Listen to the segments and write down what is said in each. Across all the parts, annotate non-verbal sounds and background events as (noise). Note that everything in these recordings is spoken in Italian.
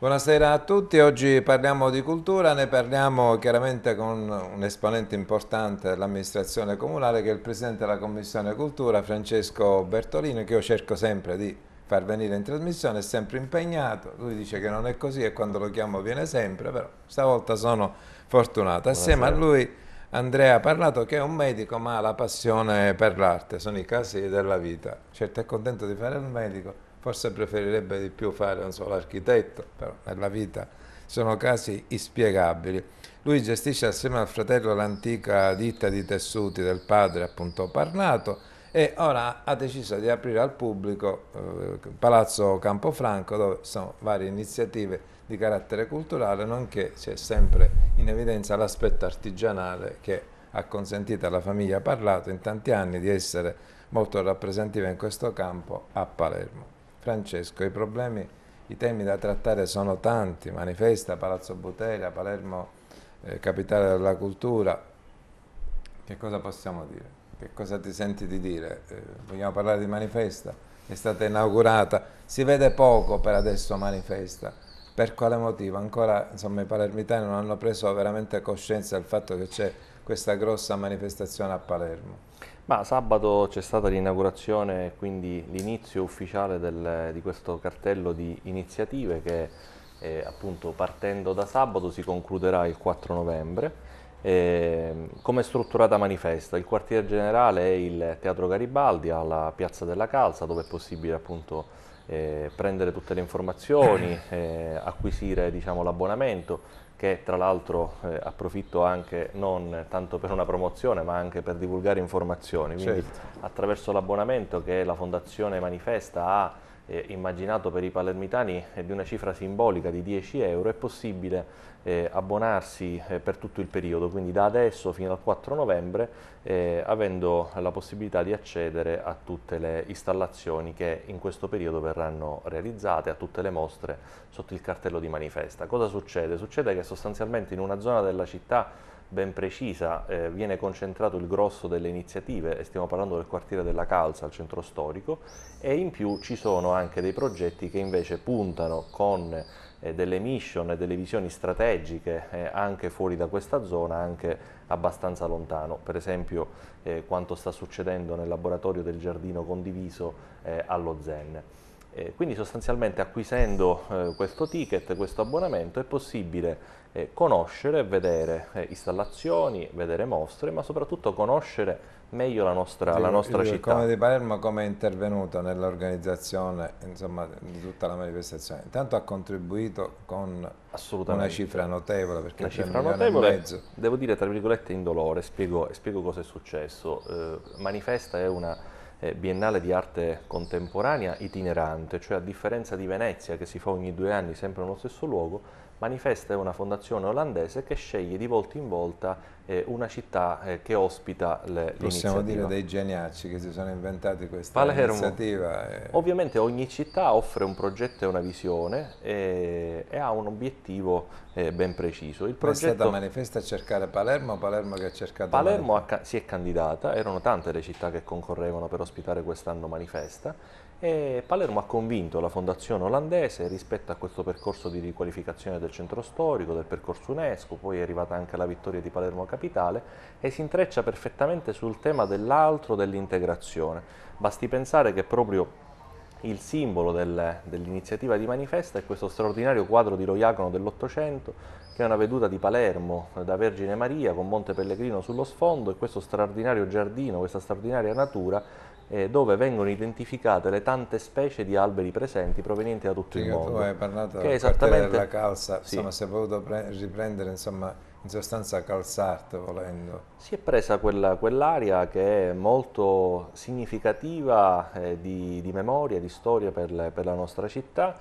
Buonasera a tutti, oggi parliamo di cultura, ne parliamo chiaramente con un esponente importante dell'amministrazione comunale che è il Presidente della Commissione Cultura, Francesco Bertolino, che io cerco sempre di far venire in trasmissione, è sempre impegnato, lui dice che non è così e quando lo chiamo viene sempre, però stavolta sono fortunato. Assieme Buonasera. a lui Andrea ha Parlato che è un medico ma ha la passione per l'arte, sono i casi della vita. Certo è contento di fare il medico, forse preferirebbe di più fare so, l'architetto, però nella vita sono casi inspiegabili. Lui gestisce assieme al fratello l'antica ditta di tessuti del padre, appunto parlato, e ora ha deciso di aprire al pubblico eh, Palazzo Campofranco dove sono varie iniziative di carattere culturale, nonché c'è sempre in evidenza l'aspetto artigianale che ha consentito alla famiglia Parlato in tanti anni di essere molto rappresentativa in questo campo a Palermo. Francesco, i problemi, i temi da trattare sono tanti, Manifesta, Palazzo Butera, Palermo, eh, Capitale della Cultura. Che cosa possiamo dire? Che cosa ti senti di dire? Eh, vogliamo parlare di Manifesta? È stata inaugurata, si vede poco per adesso Manifesta. Per quale motivo? Ancora insomma, i palermitani non hanno preso veramente coscienza del fatto che c'è questa grossa manifestazione a Palermo. Ma sabato c'è stata l'inaugurazione e quindi l'inizio ufficiale del, di questo cartello di iniziative che eh, appunto partendo da sabato si concluderà il 4 novembre. Eh, come è strutturata manifesta? Il quartier generale è il Teatro Garibaldi alla Piazza della Calza dove è possibile appunto eh, prendere tutte le informazioni, (coughs) eh, acquisire diciamo, l'abbonamento che tra l'altro eh, approfitto anche non tanto per una promozione ma anche per divulgare informazioni, quindi certo. attraverso l'abbonamento che la Fondazione Manifesta ha eh, immaginato per i palermitani è eh, di una cifra simbolica di 10 euro, è possibile eh, abbonarsi eh, per tutto il periodo, quindi da adesso fino al 4 novembre, eh, avendo la possibilità di accedere a tutte le installazioni che in questo periodo verranno realizzate, a tutte le mostre sotto il cartello di manifesta. Cosa succede? Succede che sostanzialmente in una zona della città ben precisa, eh, viene concentrato il grosso delle iniziative, e stiamo parlando del quartiere della Calza al centro storico, e in più ci sono anche dei progetti che invece puntano con eh, delle mission e delle visioni strategiche eh, anche fuori da questa zona, anche abbastanza lontano. Per esempio eh, quanto sta succedendo nel laboratorio del giardino condiviso eh, allo Zen. Eh, quindi sostanzialmente acquisendo eh, questo ticket, questo abbonamento, è possibile eh, conoscere, vedere eh, installazioni, vedere mostre, ma soprattutto conoscere meglio la nostra, sì, la nostra il, città. Il Comune di Palermo come è intervenuto nell'organizzazione di tutta la manifestazione? Intanto ha contribuito con una cifra notevole, perché una cifra notevole, devo dire tra virgolette indolore, spiego, spiego cosa è successo. Eh, manifesta è una eh, biennale di arte contemporanea itinerante, cioè a differenza di Venezia che si fa ogni due anni sempre nello stesso luogo, Manifesta è una fondazione olandese che sceglie di volta in volta eh, una città eh, che ospita le, Possiamo dire dei geniacci che si sono inventati questa Palermo. iniziativa. E... Eh. Ovviamente ogni città offre un progetto e una visione e, e ha un obiettivo eh, ben preciso. Il progetto... È stata manifesta a cercare Palermo, Palermo che ha cercato Palermo ha, si è candidata, erano tante le città che concorrevano per ospitare quest'anno manifesta e Palermo ha convinto la fondazione olandese rispetto a questo percorso di riqualificazione del centro storico, del percorso UNESCO, poi è arrivata anche la vittoria di Palermo Capitale e si intreccia perfettamente sul tema dell'altro, dell'integrazione. Basti pensare che proprio il simbolo del, dell'iniziativa di Manifesta è questo straordinario quadro di Roiacono dell'Ottocento che è una veduta di Palermo da Vergine Maria con Monte Pellegrino sullo sfondo e questo straordinario giardino, questa straordinaria natura dove vengono identificate le tante specie di alberi presenti provenienti da tutto sì, il mondo. Tu hai parlato che esattamente... della calza, sì. insomma si è voluto riprendere insomma, in sostanza calzart volendo. Si è presa quella, quell'area che è molto significativa eh, di, di, memoria, di storia per, le, per la nostra città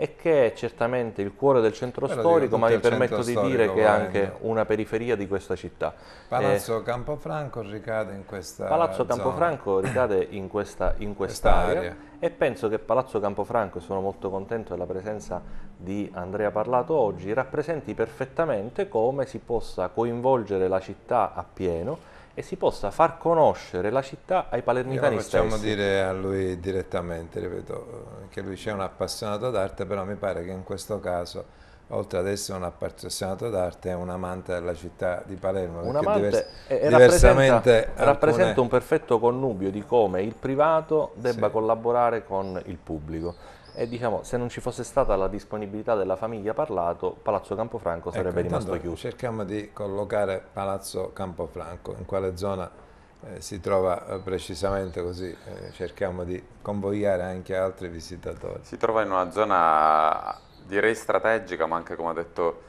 e che è certamente il cuore del centro Però storico, ma mi permetto di dire che è anche una periferia di questa città. Palazzo eh, Campofranco ricade in questa Palazzo zona. Campofranco ricade in questa in quest'area quest e penso che Palazzo Campofranco, e sono molto contento della presenza di Andrea Parlato oggi, rappresenti perfettamente come si possa coinvolgere la città appieno e si possa far conoscere la città ai palermitani Io stessi. Facciamo dire a lui direttamente, ripeto, che lui c'è un appassionato d'arte, però mi pare che in questo caso oltre ad essere un appassionato d'arte, è un amante della città di Palermo. Un amante divers- e rappresenta, alcune... un perfetto connubio di come il privato debba sì. collaborare con il pubblico e diciamo se non ci fosse stata la disponibilità della famiglia Parlato, Palazzo Campofranco ecco, sarebbe ecco, rimasto chiuso. Cerchiamo di collocare Palazzo Campofranco, in quale zona eh, si trova eh, precisamente così, eh, cerchiamo di convogliare anche altri visitatori. Si trova in una zona direi strategica, ma anche come ha detto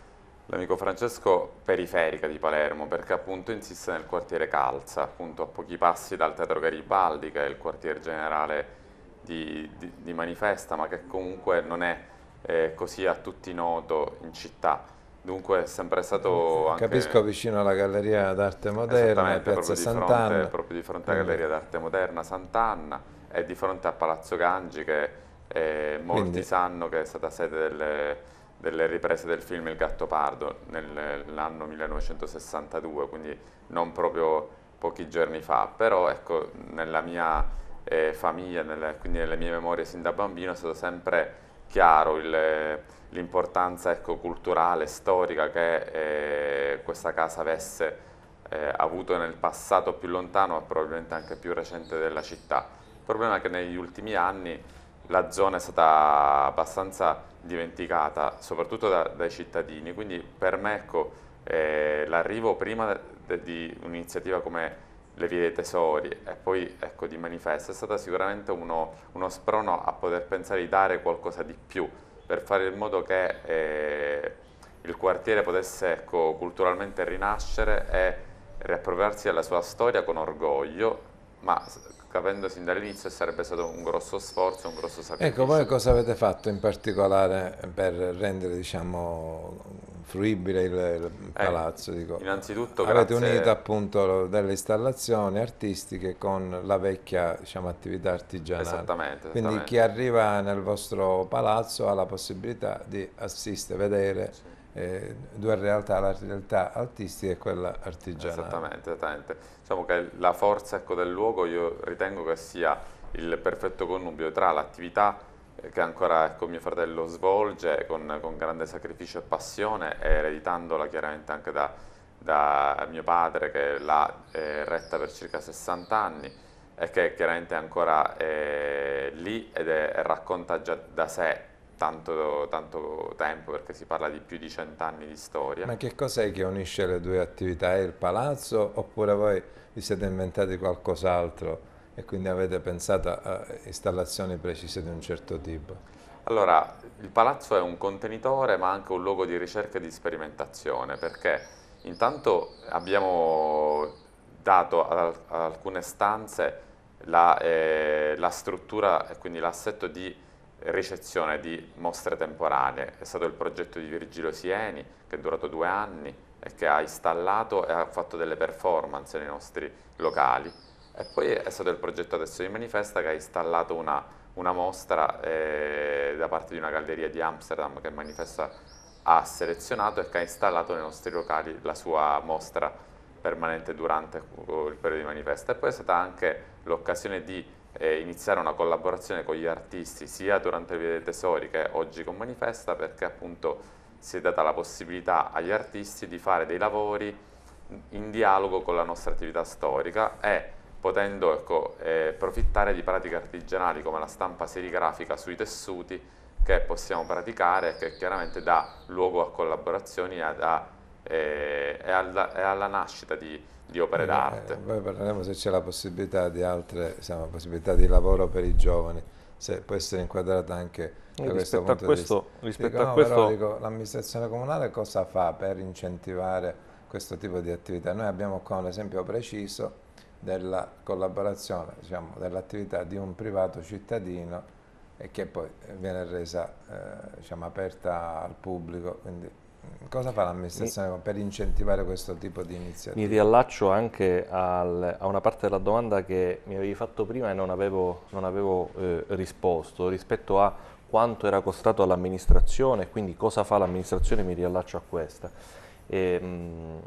l'amico Francesco, periferica di Palermo, perché appunto insiste nel quartiere Calza, appunto a pochi passi dal Teatro Garibaldi, che è il quartier generale di, di, di manifesta, ma che comunque non è eh, così a tutti noto in città. Dunque è sempre stato mm-hmm. anche... Capisco vicino alla Galleria d'Arte Moderna, Piazza Sant'Anna. Fronte, proprio di fronte alla Galleria d'Arte Moderna Sant'Anna e di fronte a Palazzo Gangi che eh, molti Quindi. sanno che è stata sede delle, delle riprese del film Il gatto pardo nell'anno 1962, quindi non proprio pochi giorni fa, però ecco, nella mia eh, famiglia, nelle, quindi nelle mie memorie sin da bambino è stato sempre chiaro l'importanza ecco, culturale, storica che eh, questa casa avesse eh, avuto nel passato più lontano ma probabilmente anche più recente della città. Il problema è che negli ultimi anni la zona è stata abbastanza dimenticata, soprattutto da, dai cittadini, quindi per me ecco, eh, l'arrivo prima di un'iniziativa come le vie dei tesori e poi ecco, di manifesto è stato sicuramente uno, uno, sprono a poter pensare di dare qualcosa di più per fare in modo che eh, il quartiere potesse ecco, culturalmente rinascere e riappropriarsi della sua storia con orgoglio ma capendo sin dall'inizio sarebbe stato un grosso sforzo, un grosso sacrificio. Ecco, voi cosa avete fatto in particolare per rendere diciamo, fruibile il, il eh, palazzo. Eh, innanzitutto Avete grazie... unito appunto delle installazioni artistiche con la vecchia diciamo, attività artigianale. Esattamente, Quindi chi arriva nel vostro palazzo ha la possibilità di assistere, vedere sì. eh, due realtà, la realtà artistica e quella artigianale. Esattamente, esattamente. Diciamo che la forza ecco, del luogo io ritengo che sia il perfetto connubio tra l'attività eh, che ancora ecco, mio fratello svolge con, con, grande sacrificio e passione, eh, ereditandola chiaramente anche da, da mio padre che l'ha eh, retta per circa 60 anni e che chiaramente è ancora eh, lì ed è, racconta già da sé tanto, tanto, tempo perché si parla di più di cent'anni di storia. Ma che cos'è che unisce le due attività? È il palazzo oppure voi vi siete inventati qualcos'altro? e quindi avete pensato a installazioni precise di un certo tipo. Allora, il palazzo è un contenitore ma anche un luogo di ricerca e di sperimentazione perché intanto abbiamo dato ad alcune stanze la, eh, la struttura e quindi l'assetto di ricezione di mostre temporanee. È stato il progetto di Virgilio Sieni che è durato due anni e che ha installato e ha fatto delle performance nei nostri locali e poi è stato il progetto adesso di Manifesta che ha installato una, una mostra eh, da parte di una galleria di Amsterdam che Manifesta ha selezionato e che ha installato nei nostri locali la sua mostra permanente durante il periodo di Manifesta. E poi è stata anche l'occasione di eh, iniziare una collaborazione con gli artisti sia durante il vie dei tesori che oggi con Manifesta perché appunto si è data la possibilità agli artisti di fare dei lavori in dialogo con la nostra attività storica e potendo ecco, eh, approfittare di pratiche artigianali come la stampa serigrafica sui tessuti che possiamo praticare e che chiaramente dà luogo a collaborazioni e, eh, alla, alla, nascita di, di opere eh, d'arte. Poi parleremo se c'è la possibilità di altre, insomma, possibilità di lavoro per i giovani, se può essere inquadrata anche da questo punto questo, di vista. Rispetto dico, a no, questo... Dico, l'amministrazione comunale cosa fa per incentivare questo tipo di attività? Noi abbiamo qua un esempio preciso della collaborazione, diciamo, dell'attività di un privato cittadino e che poi viene resa eh, diciamo, aperta al pubblico. Quindi, cosa fa l'amministrazione per incentivare questo tipo di iniziative? Mi riallaccio anche al, a una parte della domanda che mi avevi fatto prima e non avevo, non avevo eh, risposto rispetto a quanto era costato all'amministrazione, quindi cosa fa l'amministrazione, mi riallaccio a questa. Ehm,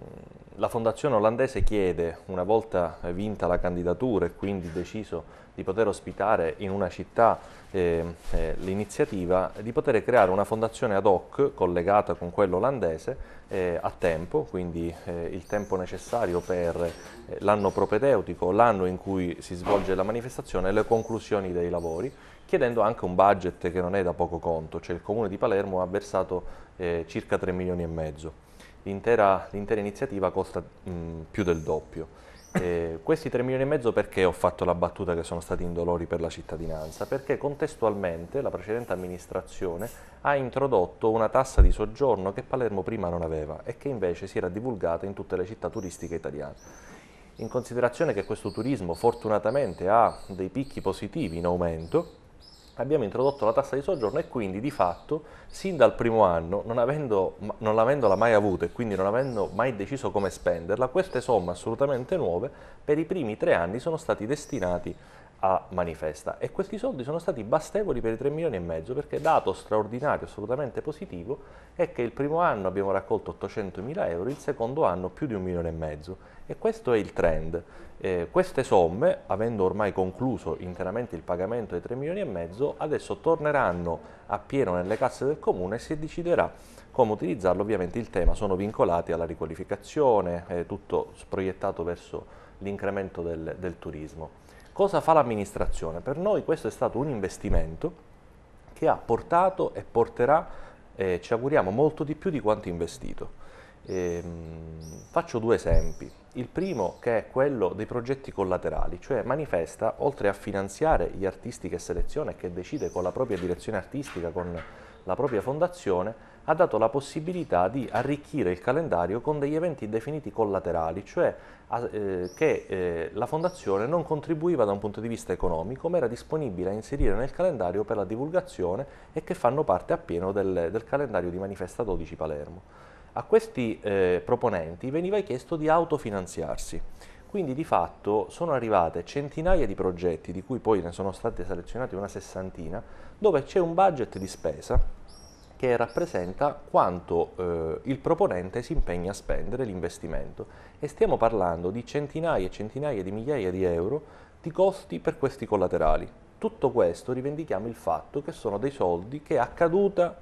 la fondazione olandese chiede, una volta vinta la candidatura e quindi deciso di poter ospitare in una città eh, eh, l'iniziativa, di poter creare una fondazione ad hoc collegata con quella olandese eh, a tempo, quindi eh, il tempo necessario per eh, l'anno propedeutico, l'anno in cui si svolge la manifestazione e le conclusioni dei lavori, chiedendo anche un budget che non è da poco conto, cioè il comune di Palermo ha versato eh, circa 3 milioni e mezzo l'intera, iniziativa costa mh, più del doppio. Eh, questi 3 milioni e mezzo perché ho fatto la battuta che sono stati indolori per la cittadinanza? Perché contestualmente la precedente amministrazione ha introdotto una tassa di soggiorno che Palermo prima non aveva e che invece si era divulgata in tutte le città turistiche italiane. In considerazione che questo turismo fortunatamente ha dei picchi positivi in aumento, abbiamo introdotto la tassa di soggiorno e quindi di fatto sin dal primo anno, non, avendo, non avendola mai avuta e quindi non avendo mai deciso come spenderla, queste somme assolutamente nuove per i primi tre anni sono stati destinati a manifesta e questi soldi sono stati bastevoli per i 3 milioni e mezzo perché dato straordinario assolutamente positivo è che il primo anno abbiamo raccolto 800 mila euro, il secondo anno più di un milione e mezzo e questo è il trend eh, queste somme, avendo ormai concluso interamente il pagamento dei 3 milioni e mezzo, adesso torneranno a pieno nelle casse del comune e si deciderà come utilizzarlo. Ovviamente il tema sono vincolati alla riqualificazione, eh, tutto proiettato verso l'incremento del, del turismo. Cosa fa l'amministrazione? Per noi questo è stato un investimento che ha portato e porterà, eh, ci auguriamo, molto di più di quanto investito. Ehm, faccio due esempi. Il primo che è quello dei progetti collaterali, cioè manifesta, oltre a finanziare gli artisti che seleziona e che decide con la propria direzione artistica, con la propria fondazione, ha dato la possibilità di arricchire il calendario con degli eventi definiti collaterali, cioè eh, che eh, la fondazione non contribuiva da un punto di vista economico, ma era disponibile a inserire nel calendario per la divulgazione e che fanno parte appieno del, del calendario di Manifesta 12 Palermo a questi eh, proponenti veniva chiesto di autofinanziarsi. Quindi di fatto sono arrivate centinaia di progetti, di cui poi ne sono state selezionate una sessantina, dove c'è un budget di spesa che rappresenta quanto eh, il proponente si impegna a spendere l'investimento e stiamo parlando di centinaia e centinaia di migliaia di euro di costi per questi collaterali. Tutto questo rivendichiamo il fatto che sono dei soldi che a caduta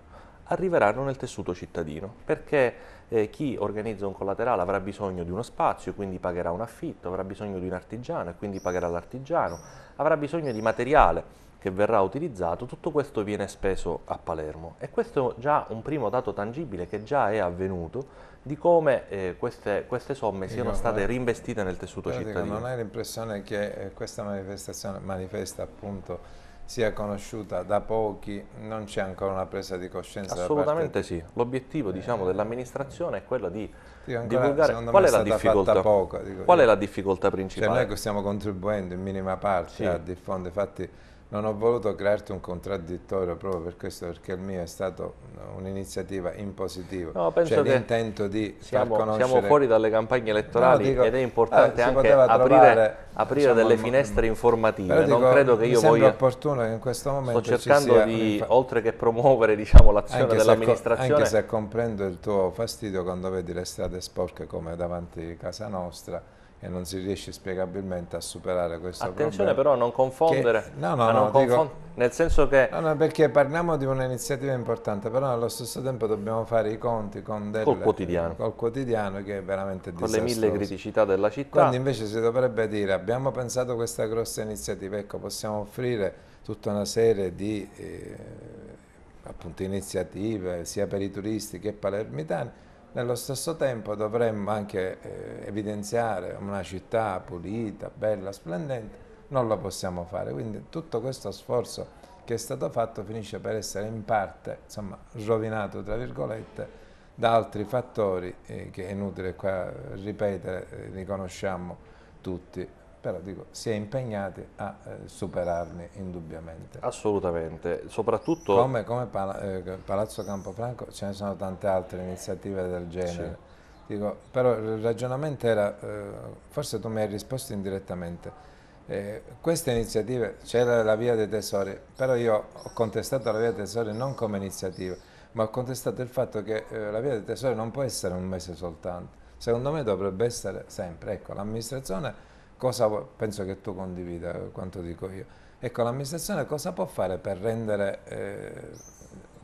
arriveranno nel tessuto cittadino, perché eh, chi organizza un collaterale avrà bisogno di uno spazio, quindi pagherà un affitto, avrà bisogno di un artigiano e quindi pagherà l'artigiano, avrà bisogno di materiale che verrà utilizzato, tutto questo viene speso a Palermo e questo è già un primo dato tangibile che già è avvenuto di come eh, queste, queste, somme Io siano state reinvestite nel tessuto cittadino. Dico, non hai l'impressione che eh, questa manifestazione manifesta appunto sia conosciuta da pochi, non c'è ancora una presa di coscienza? Assolutamente sì, l'obiettivo diciamo, eh. dell'amministrazione è quello di ancora, divulgare qual è, la difficoltà, poco, qual è la difficoltà principale. Cioè noi stiamo contribuendo in minima parte sì. a diffondere, infatti non ho voluto crearti un contraddittorio proprio per questo, perché il mio è stato un'iniziativa in positivo. No, cioè, penso cioè, che l'intento di siamo, conoscere... siamo fuori dalle campagne elettorali no, dico, ed è importante eh, anche aprire, trovare, aprire diciamo, delle finestre mm, informative. Dico, non credo che io voglia... opportuno che in questo momento Sto cercando di, oltre che promuovere diciamo, l'azione dell'amministrazione... Anche se comprendo il tuo fastidio quando vedi le strade sporche come davanti a casa nostra, e non si riesce spiegabilmente a superare questo Attenzione problema. Attenzione però a non confondere, che, no, no, no, confond dico, nel senso che... No, no, perché parliamo di un'iniziativa importante, però allo stesso tempo dobbiamo fare i conti con del, col, quotidiano. col quotidiano che è veramente con disastroso. Con le mille criticità della città. Quindi invece si dovrebbe dire abbiamo pensato questa grossa iniziativa, ecco possiamo offrire tutta una serie di eh, appunto, iniziative sia per i turisti che palermitani, nello stesso tempo dovremmo anche eh, evidenziare una città pulita, bella, splendente, non lo possiamo fare. Quindi tutto questo sforzo che è stato fatto finisce per essere in parte insomma, rovinato, tra virgolette, da altri fattori eh, che è inutile qua ripetere, eh, li conosciamo tutti però dico, si è impegnati a eh, superarne indubbiamente. Assolutamente, soprattutto... Come, come Pala, eh, Palazzo Campofranco ce ne sono tante altre iniziative del genere, sì. dico, però il ragionamento era, eh, forse tu mi hai risposto indirettamente, eh, queste iniziative, c'era la via dei tesori, però io ho contestato la via dei tesori non come iniziativa, ma ho contestato il fatto che eh, la via dei tesori non può essere un mese soltanto, secondo me dovrebbe essere sempre, ecco, l'amministrazione cosa penso che tu condivida quanto dico io. Ecco, l'amministrazione cosa può fare per rendere, eh,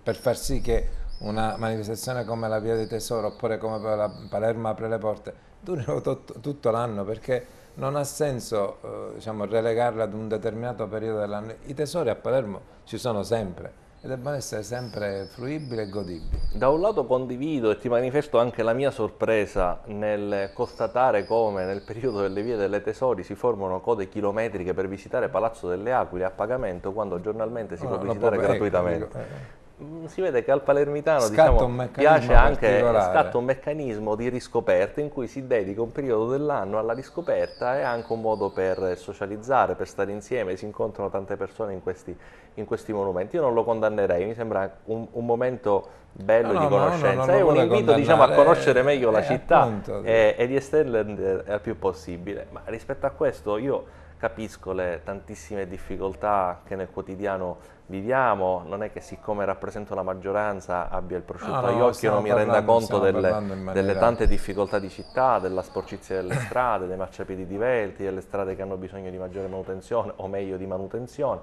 per far sì che una manifestazione come la Via dei Tesoro oppure come la Palermo apre le porte durino tutto l'anno perché non ha senso eh, diciamo, relegarla ad un determinato periodo dell'anno. I tesori a Palermo ci sono sempre debbano essere sempre fruibili e godibili. Da un lato condivido e ti manifesto anche la mia sorpresa nel constatare come nel periodo delle vie delle tesori si formano code chilometriche per visitare Palazzo delle Aquile a pagamento quando giornalmente si no, ah, può visitare proprio, gratuitamente. Ecco, ecco. Mm, si vede che al palermitano diciamo, piace anche scatta un meccanismo di riscoperta in cui si dedica un periodo dell'anno alla riscoperta e anche un modo per socializzare, per stare insieme, si incontrano tante persone in questi, in questi monumenti. Io non lo condannerei, mi sembra un, un momento bello no, di conoscenza, no, no, è un invito diciamo, a conoscere meglio eh, la città appunto, e, e, di estenderla il più possibile. Ma rispetto a questo io capisco le tantissime difficoltà che nel quotidiano viviamo, non è che siccome rappresento la maggioranza abbia il prosciutto no, agli no, occhi, non mi parlando, renda conto delle, maniera... delle, tante difficoltà di città, della sporcizia delle strade, dei marciapiedi divelti, delle strade che hanno bisogno di maggiore manutenzione o meglio di manutenzione.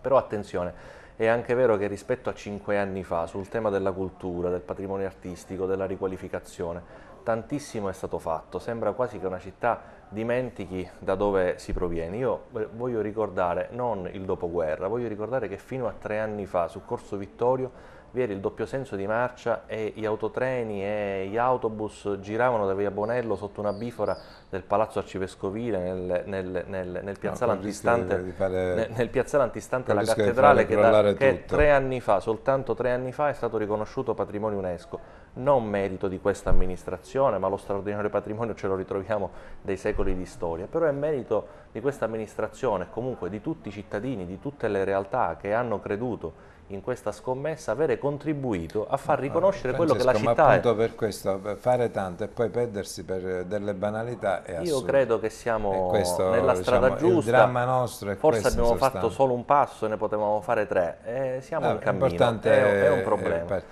Però attenzione, è anche vero che rispetto a cinque anni fa sul tema della cultura, del patrimonio artistico, della riqualificazione, tantissimo è stato fatto, sembra quasi che una città dimentichi da dove si proviene. Io voglio ricordare non il dopoguerra, voglio ricordare che fino a tre anni fa su Corso Vittorio vi era il doppio senso di marcia e gli autotreni e gli autobus giravano da via Bonello sotto una bifora del palazzo arcivescovile nel, nel, nel, nel piazzale no, antistante, fare, nel, piazzale antistante la cattedrale che, da, che tre anni fa, soltanto tre anni fa, è stato riconosciuto patrimonio UNESCO non merito di questa amministrazione, ma lo straordinario patrimonio ce lo ritroviamo dei secoli di storia, però è merito di questa amministrazione e comunque di tutti i cittadini, di tutte le realtà che hanno creduto in questa scommessa, avere contribuito a far riconoscere Francesco, quello che la città ma appunto è. per questo, fare tanto e poi perdersi per delle banalità è assurdo. Io credo che siamo questo, nella strada diciamo, giusta. Il dramma nostro è Forse abbiamo fatto solo un passo e ne potevamo fare tre. Eh, siamo no, in cammino, è, è, un problema. È,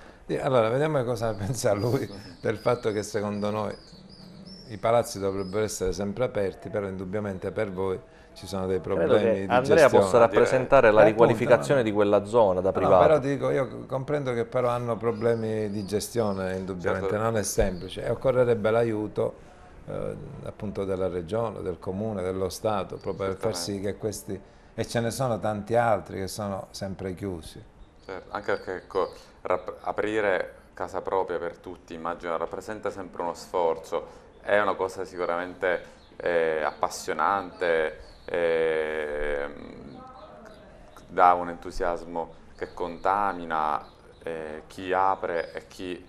allora, vediamo cosa pensa lui del fatto che secondo noi i palazzi dovrebbero essere sempre aperti, però indubbiamente per voi ci sono dei problemi di Andrea possa rappresentare la eh, riqualificazione di quella zona da privato. No, però dico, io comprendo che però hanno problemi di gestione, indubbiamente, certo. non è semplice. E occorrerebbe l'aiuto eh, appunto della regione, del comune, dello Stato, proprio per far sì che questi... E ce ne sono tanti altri che sono sempre chiusi. Certo, anche perché ecco, aprire casa propria per tutti, immagino, rappresenta sempre uno sforzo, è una cosa sicuramente eh, appassionante, eh, dà un entusiasmo che contamina eh, chi apre e chi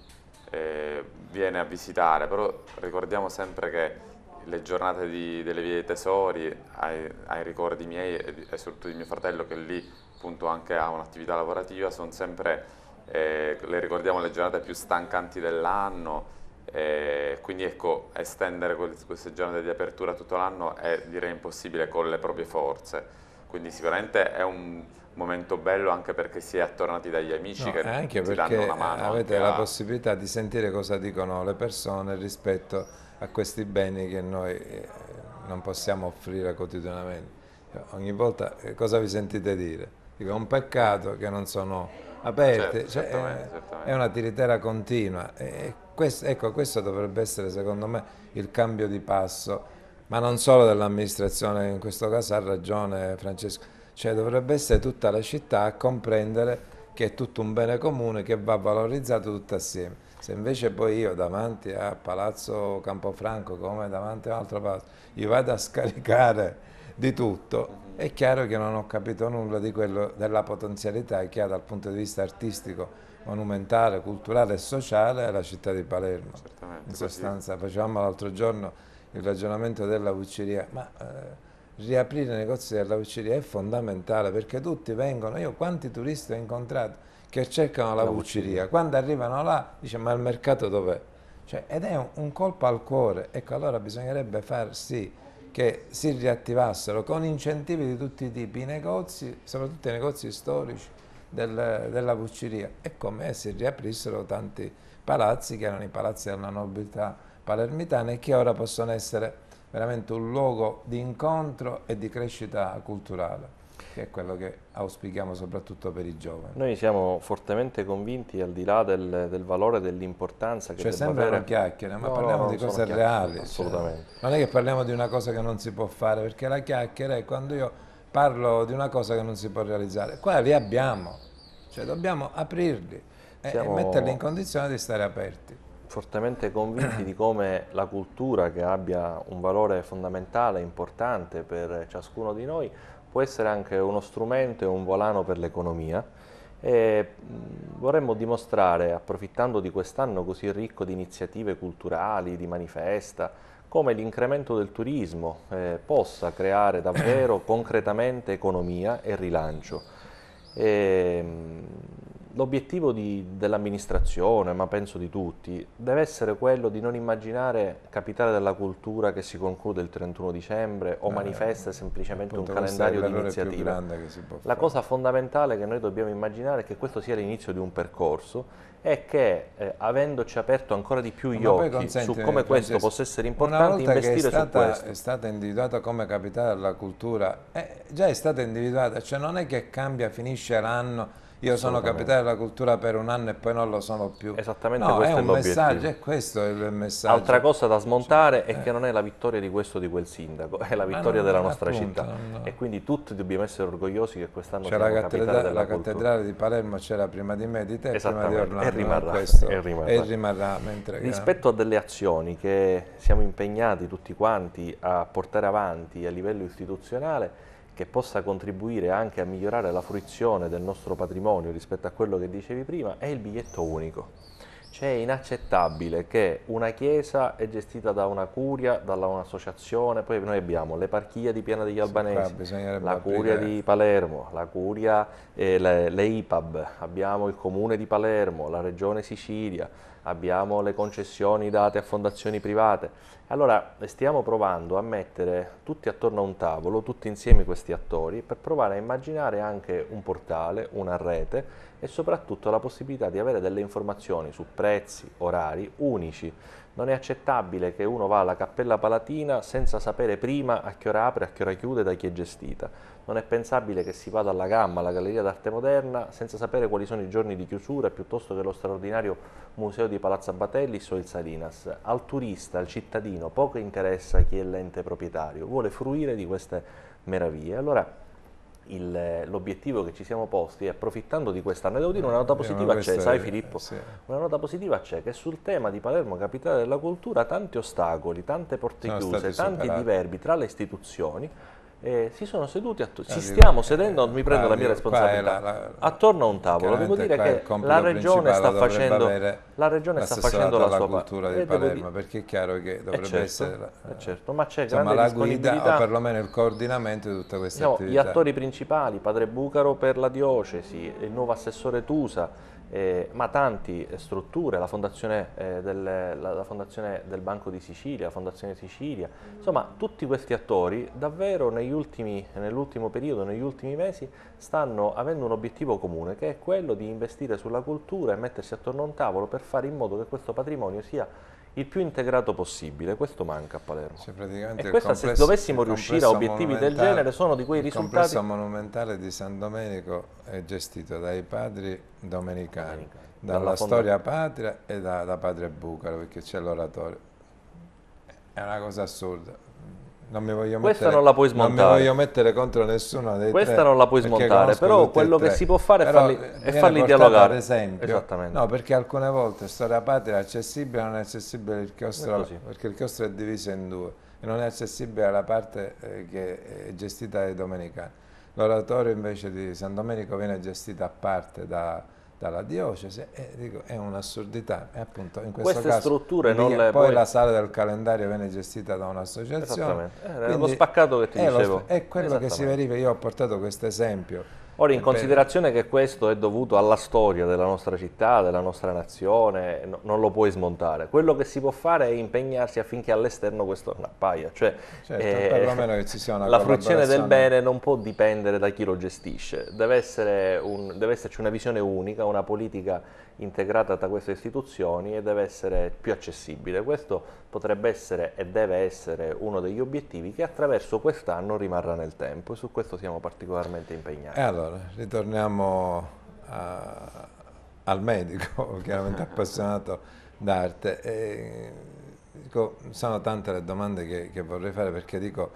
eh, viene a visitare, però ricordiamo sempre che le giornate di, delle vie dei tesori, ai, ai ricordi miei e, e soprattutto di mio fratello che lì appunto anche ha un'attività lavorativa, sono sempre eh, le ricordiamo le giornate più stancanti dell'anno, eh, quindi ecco, estendere queste giornate di apertura tutto l'anno è direi impossibile con le proprie forze. Quindi sicuramente è un momento bello anche perché si è attornati dagli amici no, che eh, anche ti danno una mano. Avete la a... possibilità di sentire cosa dicono le persone rispetto a questi beni che noi eh, non possiamo offrire quotidianamente. Ogni volta eh, cosa vi sentite dire? Dico, è un peccato che non sono aperte, certo, cioè, certamente, è, eh, certamente. è, una tiritera continua. Questo, ecco, questo dovrebbe essere secondo me il cambio di passo, ma non solo dell'amministrazione, in questo caso ha ragione Francesco, cioè dovrebbe essere tutta la città a comprendere che è tutto un bene comune che va valorizzato tutto assieme. Se invece poi io davanti a Palazzo Campofranco, come davanti a un altro palazzo, gli vado a scaricare di tutto, è chiaro che non ho capito nulla quello, della potenzialità che ha dal punto di vista artistico, monumentale, culturale e sociale la città di Palermo. Certamente, In sostanza così. facevamo l'altro giorno il ragionamento della vucceria, ma eh, riaprire i negozi della vucceria è fondamentale perché tutti vengono, io quanti turisti ho incontrato che cercano la, la vucceria, quando arrivano là dice ma il mercato dov'è? Cioè, ed è un, un colpo al cuore, ecco allora bisognerebbe far sì che si riattivassero con incentivi di tutti i tipi i negozi, soprattutto i negozi storici del, della Vucciria e come si riaprissero tanti palazzi che erano i palazzi della nobiltà palermitana e che ora possono essere veramente un luogo di incontro e di crescita culturale che è quello che auspichiamo soprattutto per i giovani. Noi siamo fortemente convinti al di là del, del valore e dell'importanza che cioè, debba avere... Cioè chiacchiere, ma no, parliamo no, di cose reali. Cioè. Assolutamente. Cioè, non è che parliamo di una cosa che non si può fare, perché la chiacchiera è quando io parlo di una cosa che non si può realizzare. Qua li abbiamo, cioè dobbiamo aprirli eh, siamo... e metterli in condizione di stare aperti fortemente convinti di come la cultura, che abbia un valore fondamentale, importante per ciascuno di noi, può essere anche uno strumento e un volano per l'economia e vorremmo dimostrare, approfittando di quest'anno così ricco di iniziative culturali, di manifesta, come l'incremento del turismo eh, possa creare davvero concretamente economia e rilancio. E, l'obiettivo dell'amministrazione, ma penso di tutti, deve essere quello di non immaginare capitale della cultura che si conclude il 31 dicembre o eh, manifesta semplicemente un calendario di iniziativa. La cosa fondamentale che noi dobbiamo immaginare è che questo sia l'inizio di un percorso e che eh, avendoci aperto ancora di più gli occhi su come questo possa essere importante investire su stata, questo. è stata individuata come capitale della cultura, eh, già è stata individuata, cioè non è che cambia, finisce l'anno io sono capitale della cultura per un anno e poi non lo sono più. Esattamente no, questo è, è un messaggio, è questo il messaggio. Altra cosa da smontare cioè, è eh. che non è la vittoria di questo o di quel sindaco, è la vittoria no, della nostra appunto, città. No. E quindi tutti dobbiamo essere orgogliosi che quest'anno cioè, siamo la cattedrale, della la cattedrale di Palermo c'era prima di me, di te, prima di Orlando. E rimarrà. Questo, e rimarrà. E rimarrà Rispetto a delle azioni che siamo impegnati tutti quanti a portare avanti a livello istituzionale, che possa contribuire anche a migliorare la fruizione del nostro patrimonio rispetto a quello che dicevi prima, è il biglietto unico. Cioè è inaccettabile che una chiesa è gestita da una curia, da un'associazione, poi noi abbiamo l'eparchia di Piana degli Albanesi, la aprire. curia di Palermo, la curia, eh, le, le IPAB, abbiamo il comune di Palermo, la regione Sicilia, abbiamo le concessioni date a fondazioni private. Allora stiamo provando a mettere tutti attorno a un tavolo, tutti insieme questi attori, per provare a immaginare anche un portale, una rete e soprattutto la possibilità di avere delle informazioni su prezzi, orari unici. Non è accettabile che uno va alla Cappella Palatina senza sapere prima a che ora apre, a che ora chiude, da chi è gestita non è pensabile che si vada alla Gamma, alla Galleria d'Arte Moderna, senza sapere quali sono i giorni di chiusura, piuttosto che lo straordinario museo di Palazzo Batellis o il Salinas. Al turista, al cittadino, poco interessa chi è l'ente proprietario, vuole fruire di queste meraviglie. Allora, l'obiettivo che ci siamo posti, approfittando di quest'anno, devo dire una eh, nota positiva c'è, sai Filippo? Sì. Una nota positiva c'è che sul tema di Palermo capitale della cultura tanti ostacoli, tante porte Sono chiuse, tanti superati. diverbi tra le istituzioni eh, si sono seduti, attorno, ci stiamo sedendo, eh, mi prendo la mia responsabilità, la, la, attorno a un tavolo. Devo dire che la regione sta facendo la, regione sta facendo la sua cultura di eh, Palermo, di... perché è chiaro che eh, dovrebbe certo, essere... La, certo, ma c'è la guida o perlomeno il coordinamento di tutta questa diciamo, attività. Gli attori principali, Padre Bucaro per la diocesi, il nuovo assessore Tusa, eh, ma tante strutture, la fondazione, eh, del, la, la fondazione, del, Banco di Sicilia, la Fondazione Sicilia, insomma tutti questi attori davvero nell'ultimo periodo, negli ultimi mesi, stanno avendo un obiettivo comune che è quello di investire sulla cultura e mettersi attorno a un tavolo per fare in modo che questo patrimonio sia il più integrato possibile. Questo manca a Palermo. Cioè, e questa, complesso, se dovessimo riuscire a obiettivi del genere, sono di quei il risultati. Il complesso monumentale di San Domenico è gestito dai padri domenicani, Domenicano. dalla, dalla fonda... storia patria e da, da padre Bucaro, perché c'è l'oratorio. È una cosa assurda non mi voglio questa mettere, non la puoi smontare. Non mi voglio mettere contro nessuna dei Questa tre, non la puoi smontare, però quello che si può fare però eh, è farli, è farli dialogare. Ad esempio, Esattamente. No, perché alcune volte storia patria è accessibile non è accessibile il chiostro, perché il chiostro è diviso in due e non è accessibile la parte eh, che è gestita dai domenicani. L'oratorio invece di San Domenico viene gestito a parte da dalla diocesi e dico, è un'assurdità. E appunto in questo Queste caso, strutture non le, poi, poi, la sala del calendario viene gestita da un'associazione. Esattamente, era eh, lo spaccato che ti dicevo. Lo, è quello che si verifica, io ho portato questo esempio Ora, in considerazione che questo è dovuto alla storia della nostra città, della nostra nazione, no, non lo puoi smontare. Quello che si può fare è impegnarsi affinché all'esterno questo non appaia. Cioè, certo, eh, perlomeno che ci sia una (laughs) La fruizione del bene non può dipendere da chi lo gestisce. Deve, un, deve esserci una visione unica, una politica integrata da queste istituzioni e deve essere più accessibile. Questo potrebbe essere e deve essere uno degli obiettivi che attraverso quest'anno rimarrà nel tempo e su questo siamo particolarmente impegnati. Allora, allora, ritorniamo a, al medico, (laughs) chiaramente (laughs) appassionato d'arte. E, dico, sono tante le domande che, che vorrei fare perché dico,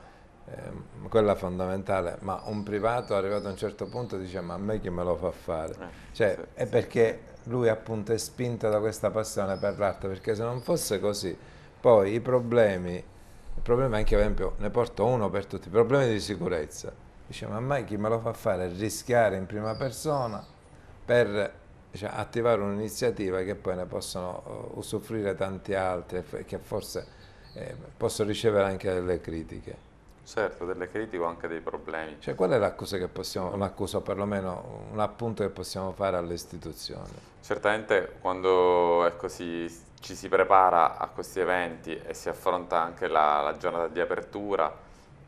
eh, quella fondamentale, ma un privato arrivato a un certo punto dice ma a me chi me lo fa fare? Eh, cioè, è perché lui appunto è spinto da questa passione per l'arte, perché se non fosse così, poi i problemi, il problema è anche, per esempio, ne porto uno per tutti, i problemi di sicurezza Dice, ma mai chi me lo fa fare rischiare in prima persona per cioè, attivare un'iniziativa che poi ne possono eh, usufruire tanti altri e che forse eh, possono ricevere anche delle critiche. Certo, delle critiche o anche dei problemi. Cioè, qual è l'accusa che possiamo, un'accusa perlomeno, un appunto che possiamo fare alle istituzioni? Certamente quando ecco, si, ci si prepara a questi eventi e si affronta anche la, la giornata di apertura,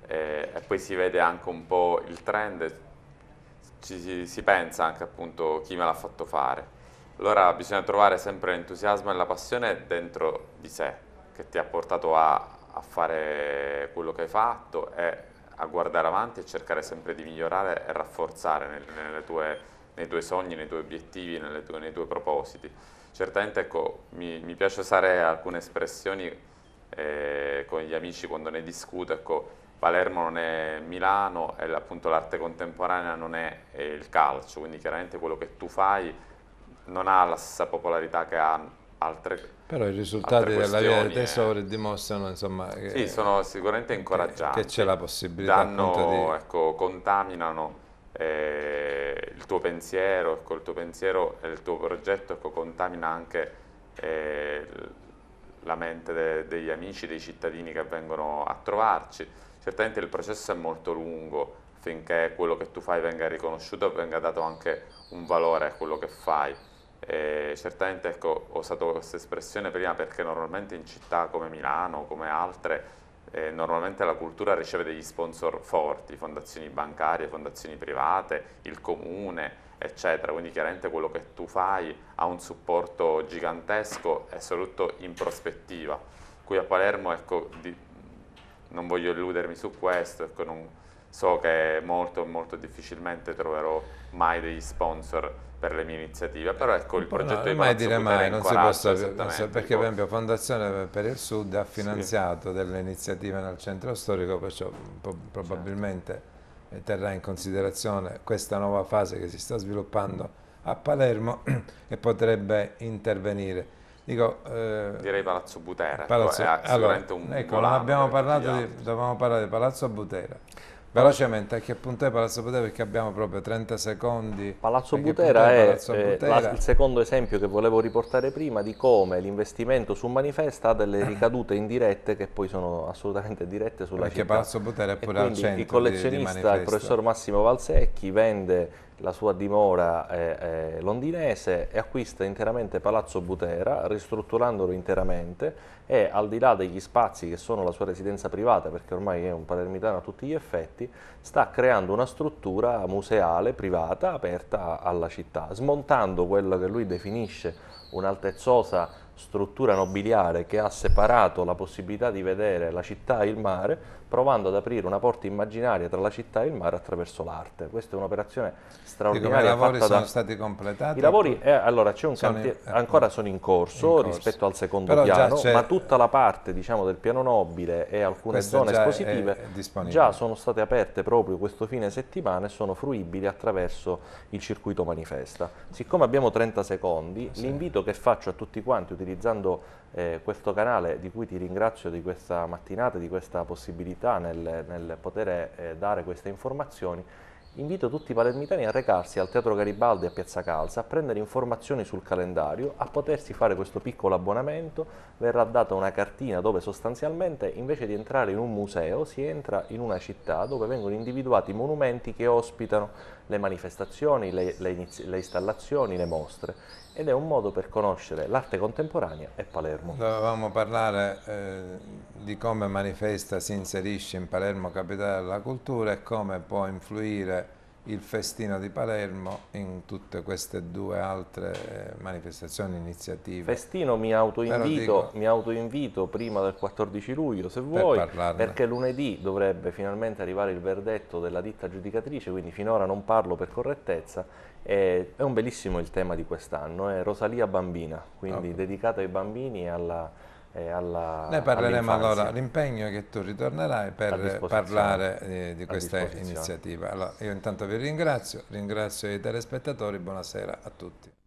e, e poi si vede anche un po' il trend, ci, si, si pensa anche appunto chi me l'ha fatto fare. Allora bisogna trovare sempre l'entusiasmo e la passione dentro di sé, che ti ha portato a, a fare quello che hai fatto e a guardare avanti e cercare sempre di migliorare e rafforzare nel, nelle tue, nei tuoi sogni, nei tuoi obiettivi, tue, nei tuoi propositi. Certamente ecco, mi, mi piace usare alcune espressioni eh, con gli amici quando ne discuto, ecco, Palermo non è Milano e appunto l'arte contemporanea non è il calcio, quindi chiaramente quello che tu fai non ha la stessa popolarità che ha altre Però i risultati della via di eh. tesori dimostrano insomma che, sì, sono sicuramente incoraggianti. Che c'è la possibilità Danno, di... ecco, contaminano eh, il tuo pensiero, ecco, il tuo pensiero e il tuo progetto ecco, contamina anche eh, la mente de degli amici, dei cittadini che vengono a trovarci certamente il processo è molto lungo finché quello che tu fai venga riconosciuto e venga dato anche un valore a quello che fai. E certamente ecco, ho usato questa espressione prima perché normalmente in città come Milano, come altre, eh, normalmente la cultura riceve degli sponsor forti, fondazioni bancarie, fondazioni private, il comune, eccetera. Quindi chiaramente quello che tu fai ha un supporto gigantesco e soprattutto in prospettiva. Qui a Palermo ecco, di, non voglio illudermi su questo, ecco, non, so che molto, molto difficilmente troverò mai degli sponsor per le mie iniziative, però ecco il progetto no, di mai dire mai, non si può sapere, perché per esempio Fondazione per il Sud ha finanziato sì. delle iniziative nel centro storico, perciò certo. probabilmente certo. terrà in considerazione questa nuova fase che si sta sviluppando a Palermo (clears throat) e potrebbe intervenire. Dico, eh, Direi Palazzo Butera, Palazzo, è eh, sicuramente allora, un Ecco, volano, abbiamo parlato di, dovevamo parlare di Palazzo Butera. Velocemente, a che punto è Palazzo Butera? Perché abbiamo proprio 30 secondi. Palazzo Butera è, Palazzo eh, Butera? La, il secondo esempio che volevo riportare prima di come l'investimento su Manifesta ha delle ricadute indirette che poi sono assolutamente dirette sulla Perché città. Perché Palazzo Butera è pure al centro Il collezionista, il professor Massimo Valsecchi, vende la sua dimora è, eh, è eh, londinese e acquista interamente Palazzo Butera, ristrutturandolo interamente e al di là degli spazi che sono la sua residenza privata, perché ormai è un palermitano a tutti gli effetti, sta creando una struttura museale privata aperta alla città, smontando quello che lui definisce un'altezzosa struttura nobiliare che ha separato la possibilità di vedere la città e il mare provando ad aprire una porta immaginaria tra la città e il mare attraverso l'arte. Questa è un'operazione straordinaria. I lavori sono da... stati completati? I lavori, eh, allora, sono cantier... in... Ecco. ancora sono in corso, in corso, rispetto al secondo Però piano, ma tutta la parte diciamo, del piano nobile e alcune zone espositive già sono state aperte proprio questo fine settimana e sono fruibili attraverso il circuito manifesta. Siccome abbiamo 30 secondi, sì. l'invito che faccio a tutti quanti utilizzando eh, questo canale di cui ti ringrazio di questa mattinata, di questa possibilità nel, nel poter eh, dare queste informazioni Invito tutti i palermitani a recarsi al Teatro Garibaldi a Piazza Calza, a prendere informazioni sul calendario, a potersi fare questo piccolo abbonamento, verrà data una cartina dove sostanzialmente invece di entrare in un museo si entra in una città dove vengono individuati i monumenti che ospitano le manifestazioni, le, le, le installazioni, le mostre ed è un modo per conoscere l'arte contemporanea e Palermo. Dovevamo parlare eh, di come Manifesta si inserisce in Palermo capitale della cultura e come può influire il festino di Palermo in tutte queste due altre eh, manifestazioni, iniziative. Festino mi autoinvito, mi autoinvito prima del 14 luglio se vuoi, per perché lunedì dovrebbe finalmente arrivare il verdetto della ditta giudicatrice, quindi finora non parlo per correttezza, è un bellissimo il tema di quest'anno, è Rosalia Bambina, quindi okay. dedicata ai bambini e alla eh, alla Noi parleremo allora, l'impegno è che tu ritornerai per parlare eh, di questa iniziativa. Allora, io intanto vi ringrazio, ringrazio i telespettatori, buonasera a tutti.